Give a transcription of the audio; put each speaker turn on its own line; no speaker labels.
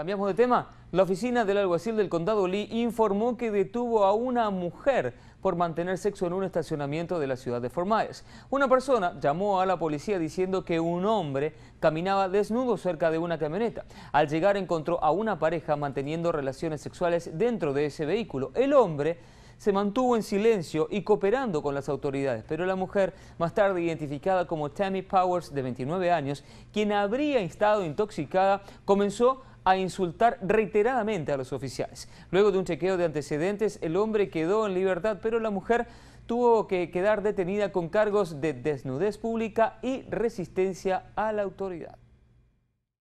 Cambiamos de tema. La oficina del alguacil del condado Lee informó que detuvo a una mujer por mantener sexo en un estacionamiento de la ciudad de Fort Una persona llamó a la policía diciendo que un hombre caminaba desnudo cerca de una camioneta. Al llegar encontró a una pareja manteniendo relaciones sexuales dentro de ese vehículo. El hombre se mantuvo en silencio y cooperando con las autoridades, pero la mujer, más tarde identificada como Tammy Powers, de 29 años, quien habría estado intoxicada, comenzó a a insultar reiteradamente a los oficiales. Luego de un chequeo de antecedentes, el hombre quedó en libertad, pero la mujer tuvo que quedar detenida con cargos de desnudez pública y resistencia a la autoridad.